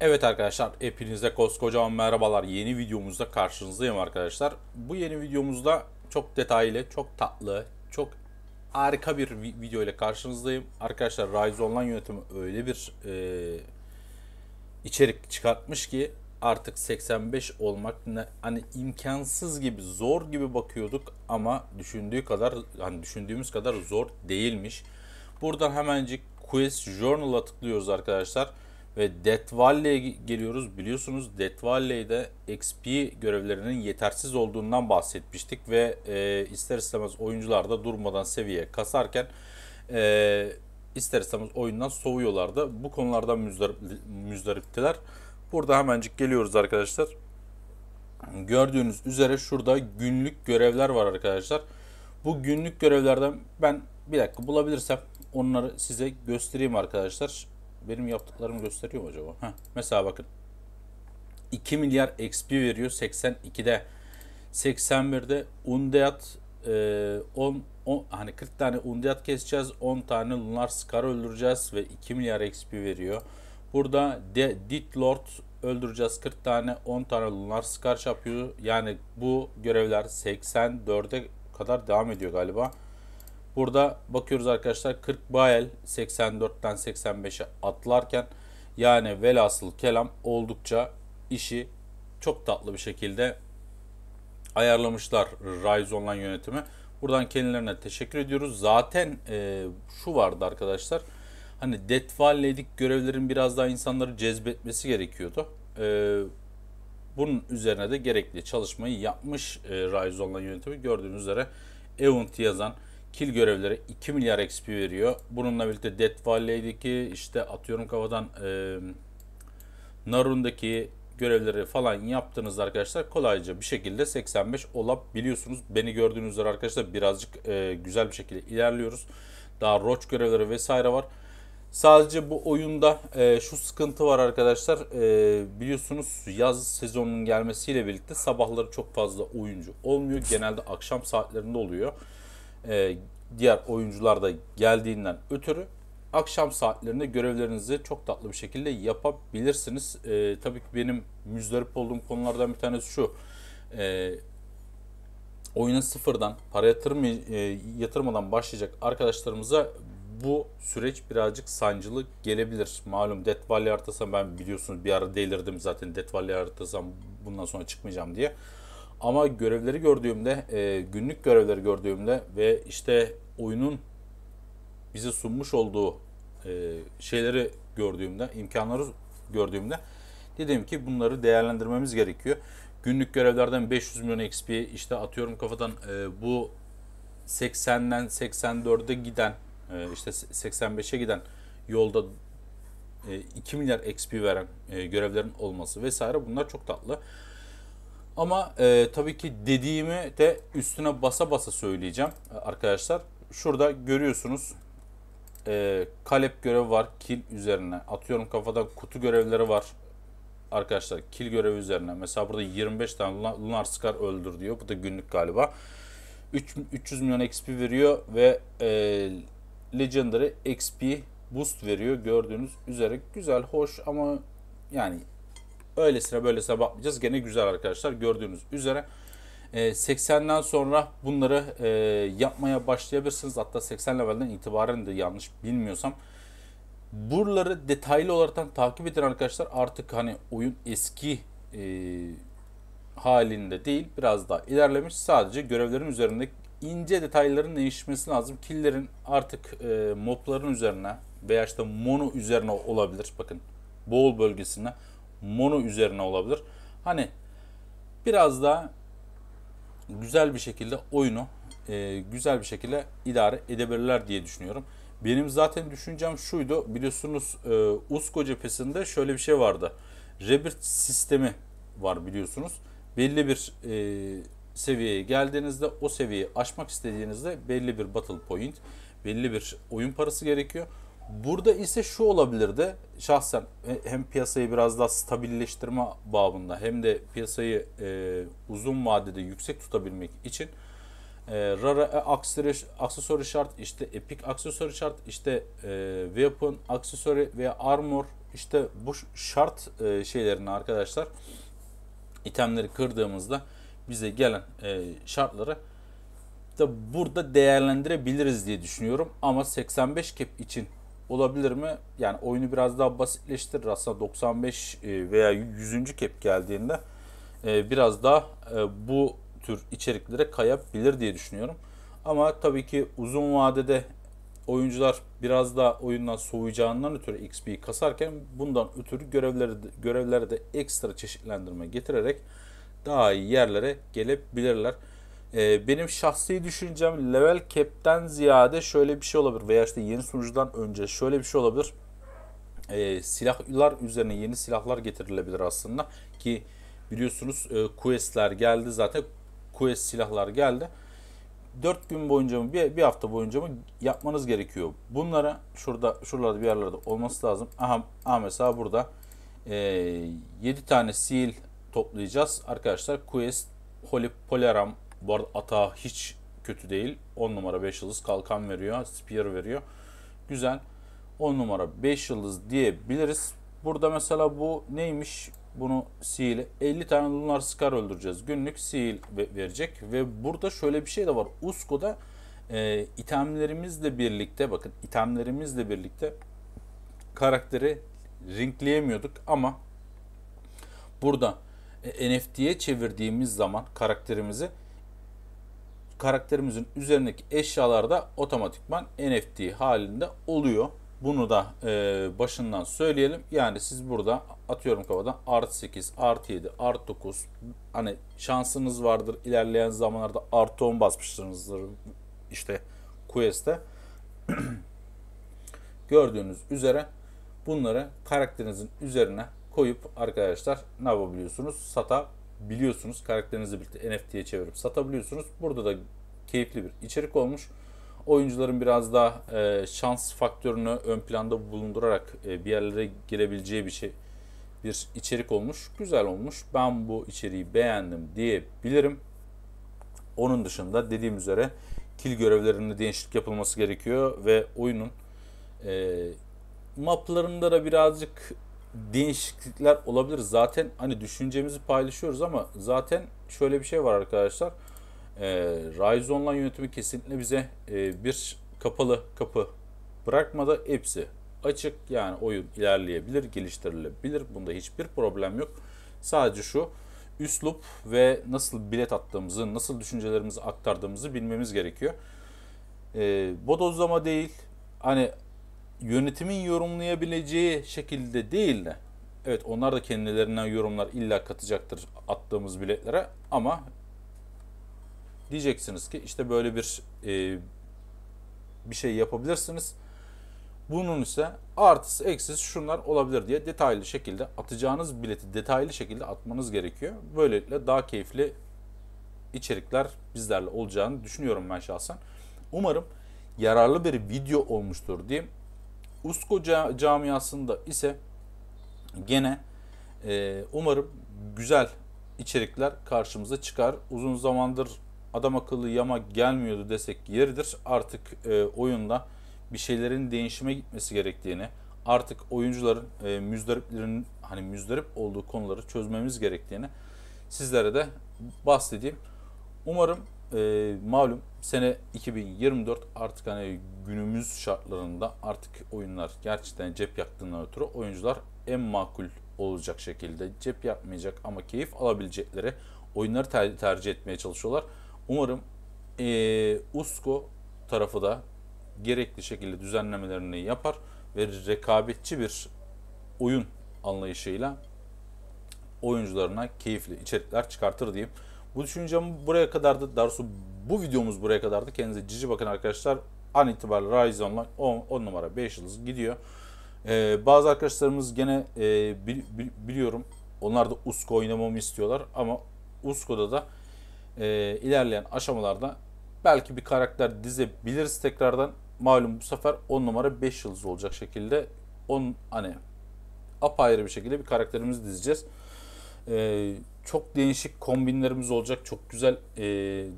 Evet arkadaşlar hepinize koskocaman merhabalar. Yeni videomuzda karşınızdayım arkadaşlar. Bu yeni videomuzda çok detaylı, çok tatlı, çok harika bir video ile karşınızdayım. Arkadaşlar Rise Online yönetimi öyle bir e, içerik çıkartmış ki artık 85 olmak ne, hani imkansız gibi zor gibi bakıyorduk ama düşündüğü kadar hani düşündüğümüz kadar zor değilmiş. Buradan hemencik Quest Journal'a tıklıyoruz arkadaşlar. Arkadaşlar ve Death Valley'e geliyoruz. Biliyorsunuz Death Valley'de XP görevlerinin yetersiz olduğundan bahsetmiştik. Ve e, ister istemez oyuncular da durmadan seviye kasarken e, ister istemez oyundan soğuyorlardı. Bu konulardan müzdarip, müzdariptiler. Burada hemencik geliyoruz arkadaşlar. Gördüğünüz üzere şurada günlük görevler var arkadaşlar. Bu günlük görevlerden ben bir dakika bulabilirsem onları size göstereyim arkadaşlar benim yaptıklarımı gösteriyor mu acaba? Heh, mesela bakın 2 milyar XP veriyor 82'de. 81'de undeat e, 10, 10 hani 40 tane undeat keseceğiz. 10 tane lunar scar öldüreceğiz ve 2 milyar XP veriyor. Burada De, dit lord öldüreceğiz 40 tane 10 tane lunar scar yapıyor. Yani bu görevler 84'e kadar devam ediyor galiba. Burada bakıyoruz arkadaşlar 40 Bayel 84'ten 85'e atlarken yani velhasıl kelam oldukça işi çok tatlı bir şekilde ayarlamışlar Rise Online yönetimi. Buradan kendilerine teşekkür ediyoruz. Zaten e, şu vardı arkadaşlar. Hani detvalledik görevlerin biraz daha insanları cezbetmesi gerekiyordu. E, bunun üzerine de gerekli çalışmayı yapmış e, Rise Online yönetimi. Gördüğünüz üzere Event yazan Kill görevleri 2 milyar XP veriyor. Bununla birlikte Death Valley'deki işte atıyorum kafadan e, Narun'daki görevleri falan yaptığınızda arkadaşlar kolayca bir şekilde 85 olabiliyorsunuz. Beni gördüğünüz üzere arkadaşlar birazcık e, güzel bir şekilde ilerliyoruz. Daha roç görevleri vesaire var. Sadece bu oyunda e, şu sıkıntı var arkadaşlar. E, biliyorsunuz yaz sezonunun gelmesiyle birlikte sabahları çok fazla oyuncu olmuyor. Genelde akşam saatlerinde oluyor e, diğer oyuncular da geldiğinden ötürü akşam saatlerinde görevlerinizi çok tatlı bir şekilde yapabilirsiniz. E, tabii ki benim müzdarip olduğum konulardan bir tanesi şu. E, oyuna sıfırdan para yatırma e, yatırmadan başlayacak arkadaşlarımıza bu süreç birazcık sancılı gelebilir. Malum Death Valley haritasam ben biliyorsunuz bir ara delirdim zaten Death Valley haritasam bundan sonra çıkmayacağım diye. Ama görevleri gördüğümde, e, günlük görevleri gördüğümde ve işte oyunun bize sunmuş olduğu e, şeyleri gördüğümde, imkanları gördüğümde dedim ki bunları değerlendirmemiz gerekiyor. Günlük görevlerden 500 milyon XP işte atıyorum kafadan e, bu 80'den 84'e giden e, işte 85'e giden yolda e, 2 milyar XP veren e, görevlerin olması vesaire bunlar çok tatlı. Ama e, tabii ki dediğimi de üstüne basa basa söyleyeceğim e, arkadaşlar. Şurada görüyorsunuz e, kalep görevi var kil üzerine. Atıyorum kafada kutu görevleri var arkadaşlar kil görevi üzerine. Mesela burada 25 tane Lunar Scar öldür diyor. Bu da günlük galiba. 3, 300 milyon XP veriyor ve e, Legendary XP boost veriyor. Gördüğünüz üzere güzel, hoş ama yani Öylesine böylesine bakmayacağız. Gene güzel arkadaşlar gördüğünüz üzere. 80'den ee, sonra bunları e, yapmaya başlayabilirsiniz. Hatta 80 levelden itibaren de yanlış bilmiyorsam. Buraları detaylı olarak takip edin arkadaşlar. Artık hani oyun eski e, halinde değil biraz daha ilerlemiş. Sadece görevlerin üzerinde ince detayların değişmesi lazım. Killerin artık e, mobların üzerine veya işte mono üzerine olabilir. Bakın bol bölgesine mono üzerine olabilir. Hani biraz daha güzel bir şekilde oyunu e, güzel bir şekilde idare edebilirler diye düşünüyorum. Benim zaten düşüncem şuydu. Biliyorsunuz e, USCO cephesinde şöyle bir şey vardı. Rebirth sistemi var biliyorsunuz. Belli bir e, seviyeye geldiğinizde o seviyeyi aşmak istediğinizde belli bir battle point, belli bir oyun parası gerekiyor. Burada ise şu olabilirdi. Şahsen e, hem piyasayı biraz daha stabilleştirme babında hem de piyasayı e, uzun vadede yüksek tutabilmek için e, Rara e, aksesuarı, aksesuarı şart, işte Epic aksesuarı şart, işte e, Weapon aksesuarı veya Armor işte bu şart e, şeylerini arkadaşlar itemleri kırdığımızda bize gelen e, şartları da burada değerlendirebiliriz diye düşünüyorum. Ama 85 kep için olabilir mi? Yani oyunu biraz daha basitleştirir. Aslında 95 e, veya 100. kep geldiğinde e, biraz daha e, bu tür içeriklere kayabilir diye düşünüyorum. Ama tabii ki uzun vadede oyuncular biraz daha oyundan soğuyacağından ötürü XP'yi kasarken bundan ötürü görevleri de, görevlere de ekstra çeşitlendirme getirerek daha iyi yerlere gelebilirler. E, benim şahsi düşüncem level cap'ten ziyade şöyle bir şey olabilir veya işte yeni sunucudan önce şöyle bir şey olabilir. E, silahlar üzerine yeni silahlar getirilebilir aslında ki biliyorsunuz e, quest'ler geldi zaten quest silahlar geldi. 4 gün boyunca mı bir, bir hafta boyunca mı yapmanız gerekiyor. Bunlara şurada şuralarda bir yerlerde olması lazım. Aha, aha mesela burada e, ee, 7 tane seal toplayacağız. Arkadaşlar quest Holy Polaram bu arada ata hiç kötü değil. 10 numara 5 yıldız kalkan veriyor. Spear veriyor. Güzel. 10 numara 5 yıldız diyebiliriz. Burada mesela bu neymiş? Bunu Seal 50 tane Lunar Scar öldüreceğiz. Günlük Seal verecek. Ve burada şöyle bir şey de var. Usko'da e, itemlerimizle birlikte bakın itemlerimizle birlikte karakteri ringleyemiyorduk ama burada e, NFT'ye çevirdiğimiz zaman karakterimizi karakterimizin üzerindeki eşyalar da otomatikman NFT halinde oluyor. Bunu da e, başından söyleyelim. Yani siz burada atıyorum kafadan art 8, art 7, art 9 hani şansınız vardır. ilerleyen zamanlarda art 10 basmışsınızdır işte Quest'te. Gördüğünüz üzere bunları karakterinizin üzerine koyup arkadaşlar ne yapabiliyorsunuz? Satabiliyorsunuz biliyorsunuz. Karakterinizi birlikte NFT'ye çevirip satabiliyorsunuz. Burada da keyifli bir içerik olmuş. Oyuncuların biraz daha e, şans faktörünü ön planda bulundurarak e, bir yerlere girebileceği bir şey bir içerik olmuş. Güzel olmuş. Ben bu içeriği beğendim diyebilirim. Onun dışında dediğim üzere kil görevlerinde değişiklik yapılması gerekiyor ve oyunun e, maplarında da birazcık değişiklikler olabilir. Zaten hani düşüncemizi paylaşıyoruz ama zaten şöyle bir şey var arkadaşlar. E, ee, Rise Online yönetimi kesinlikle bize e, bir kapalı kapı bırakmadı. Hepsi açık yani oyun ilerleyebilir, geliştirilebilir. Bunda hiçbir problem yok. Sadece şu üslup ve nasıl bilet attığımızı, nasıl düşüncelerimizi aktardığımızı bilmemiz gerekiyor. E, ee, bodozlama değil. Hani yönetimin yorumlayabileceği şekilde değil de evet onlar da kendilerinden yorumlar illa katacaktır attığımız biletlere ama diyeceksiniz ki işte böyle bir e, bir şey yapabilirsiniz. Bunun ise artısı eksisi şunlar olabilir diye detaylı şekilde atacağınız bileti detaylı şekilde atmanız gerekiyor. Böylelikle daha keyifli içerikler bizlerle olacağını düşünüyorum ben şahsen. Umarım yararlı bir video olmuştur diyeyim. Usko camiasında ise gene e, umarım güzel içerikler karşımıza çıkar. Uzun zamandır adam akıllı yama gelmiyordu desek yeridir. Artık e, oyunda bir şeylerin değişime gitmesi gerektiğini, artık oyuncuların e, müzdariplerin hani müzdarip olduğu konuları çözmemiz gerektiğini sizlere de bahsedeyim. Umarım e, malum sene 2024 artık hani günümüz şartlarında artık oyunlar gerçekten cep yaktığından ötürü oyuncular en makul olacak şekilde cep yapmayacak ama keyif alabilecekleri oyunları ter- tercih etmeye çalışıyorlar. Umarım e, ee, USCO tarafı da gerekli şekilde düzenlemelerini yapar ve rekabetçi bir oyun anlayışıyla oyuncularına keyifli içerikler çıkartır diyeyim. Bu düşüncem buraya kadardı. Darsu bu videomuz buraya kadardı. Kendinize cici bakın arkadaşlar. An itibariyle Rise Online 10, 10 numara 5 yıldız gidiyor. Ee, bazı arkadaşlarımız gene e, bil, bil, biliyorum onlar da Usko oynamamı istiyorlar ama USCO'da da e, ilerleyen aşamalarda belki bir karakter dizebiliriz tekrardan. Malum bu sefer 10 numara 5 yıldız olacak şekilde 10 hani apayrı bir şekilde bir karakterimizi dizeceğiz. Ee, çok değişik kombinlerimiz olacak. Çok güzel e,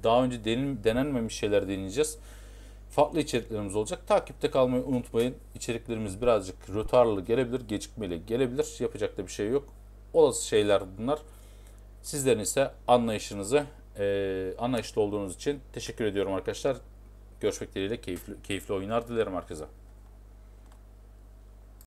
daha önce denil, denenmemiş şeyler deneyeceğiz. Farklı içeriklerimiz olacak. Takipte kalmayı unutmayın. İçeriklerimiz birazcık rötarlı gelebilir, gecikmeli gelebilir. Yapacak da bir şey yok. Olası şeyler bunlar. Sizlerin ise anlayışınızı, e, anlayışlı olduğunuz için teşekkür ediyorum arkadaşlar. Görüşmek dileğiyle keyifli, keyifli oyunlar dilerim herkese.